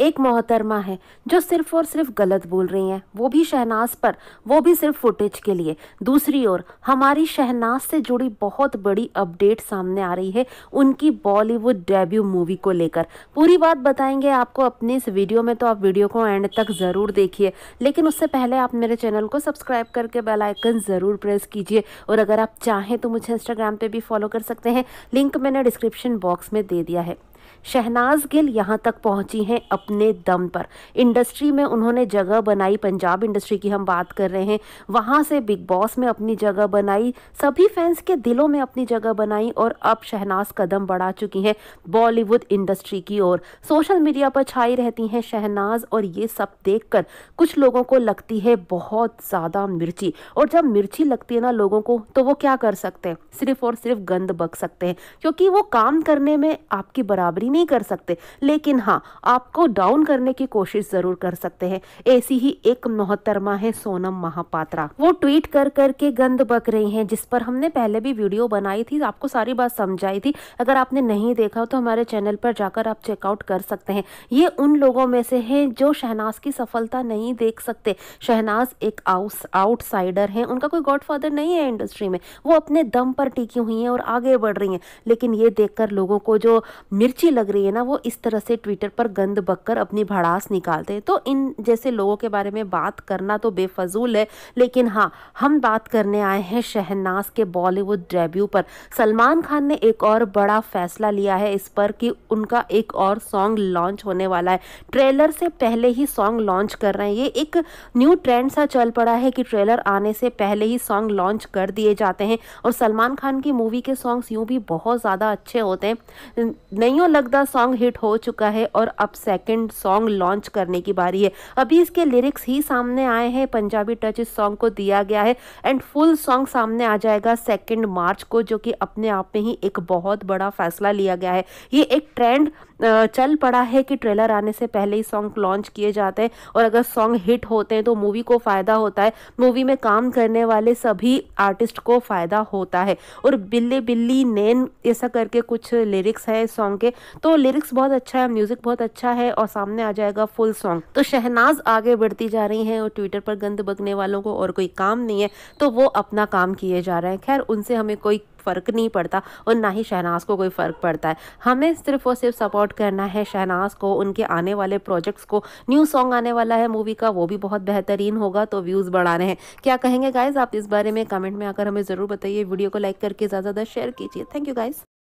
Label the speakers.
Speaker 1: एक मोहतरमा है जो सिर्फ और सिर्फ गलत बोल रही हैं वो भी शहनाज पर वो भी सिर्फ फुटेज के लिए दूसरी ओर हमारी शहनाज से जुड़ी बहुत बड़ी अपडेट सामने आ रही है उनकी बॉलीवुड डेब्यू मूवी को लेकर पूरी बात बताएंगे आपको अपने इस वीडियो में तो आप वीडियो को एंड तक ज़रूर देखिए लेकिन उससे पहले आप मेरे चैनल को सब्सक्राइब करके बेलाइकन ज़रूर प्रेस कीजिए और अगर आप चाहें तो मुझे इंस्टाग्राम पर भी फॉलो कर सकते हैं लिंक मैंने डिस्क्रिप्शन बॉक्स में दे दिया है शहनाज गिल यहाँ तक पहुँची हैं अपने दम पर इंडस्ट्री में उन्होंने जगह बनाई पंजाब इंडस्ट्री की हम बात कर रहे हैं वहाँ से बिग बॉस में अपनी जगह बनाई सभी फैंस के दिलों में अपनी जगह बनाई और अब शहनाज कदम बढ़ा चुकी हैं बॉलीवुड इंडस्ट्री की ओर सोशल मीडिया पर छाई रहती हैं शहनाज और ये सब कर कुछ लोगों को लगती है बहुत ज़्यादा मिर्ची और जब मिर्ची लगती है ना लोगों को तो वो क्या कर सकते हैं सिर्फ और सिर्फ गंद बक सकते हैं क्योंकि वो काम करने में आपकी बराबरी नौकरी नहीं कर सकते लेकिन हाँ आपको डाउन करने की कोशिश जरूर कर सकते हैं ऐसी ही एक मोहतरमा है सोनम महापात्रा वो ट्वीट कर करके गंद बक रही हैं जिस पर हमने पहले भी वीडियो बनाई थी आपको सारी बात समझाई थी अगर आपने नहीं देखा तो हमारे चैनल पर जाकर आप चेकआउट कर सकते हैं ये उन लोगों में से हैं जो शहनाज की सफलता नहीं देख सकते शहनाज एक आउटसाइडर हैं उनका कोई गॉडफादर नहीं है इंडस्ट्री में वो अपने दम पर टिकी हुई हैं और आगे बढ़ रही हैं लेकिन ये देखकर लोगों को जो मिर्ची लग रही है ना वो इस तरह से ट्विटर पर गंद बककर अपनी भड़ास निकालते हैं तो इन जैसे लोगों के बारे में बात करना तो बेफजूल है लेकिन हाँ हम बात करने आए हैं शहनाज के बॉलीवुड डेब्यू पर सलमान खान ने एक और बड़ा फैसला लिया है इस पर कि उनका एक और सॉन्ग लॉन्च होने वाला है ट्रेलर से पहले ही सॉन्ग लॉन्च कर रहे हैं ये एक न्यू ट्रेंड सा चल पड़ा है कि ट्रेलर आने से पहले ही सॉन्ग लॉन्च कर दिए जाते हैं और सलमान खान की मूवी के सॉन्ग्स यूँ भी बहुत ज़्यादा अच्छे होते हैं नहीं लगदा सॉन्ग हिट हो चुका है और अब सेकंड सॉन्ग लॉन्च करने की बारी है अभी इसके लिरिक्स ही सामने आए हैं पंजाबी टच इस सॉन्ग को दिया गया है एंड फुल सॉन्ग सामने आ जाएगा सेकेंड मार्च को जो कि अपने आप में ही एक बहुत बड़ा फैसला लिया गया है ये एक ट्रेंड चल पड़ा है कि ट्रेलर आने से पहले ही सॉन्ग लॉन्च किए जाते हैं और अगर सॉन्ग हिट होते हैं तो मूवी को फ़ायदा होता है मूवी में काम करने वाले सभी आर्टिस्ट को फ़ायदा होता है और बिल्ली बिल्ली नैन ऐसा करके कुछ लिरिक्स है इस सॉन्ग के तो लिरिक्स बहुत अच्छा है म्यूजिक बहुत अच्छा है और सामने आ जाएगा फुल सॉन्ग तो शहनाज आगे बढ़ती जा रही हैं और ट्विटर पर गंद बगने वालों को और कोई काम नहीं है तो वो अपना काम किए जा रहे हैं खैर उनसे हमें कोई फ़र्क नहीं पड़ता और ना ही शहनाज को कोई फ़र्क पड़ता है हमें सिर्फ और सिर्फ सपोर्ट करना है शहनाज को उनके आने वाले प्रोजेक्ट्स को न्यू सॉन्ग आने वाला है मूवी का वो भी बहुत बेहतरीन होगा तो व्यूज़ बढ़ा रहे हैं क्या कहेंगे गाइज आप इस बारे में कमेंट में आकर हमें ज़रूर बताइए वीडियो को लाइक करके ज़्यादा ज़्यादा शेयर कीजिए थैंक यू गाइज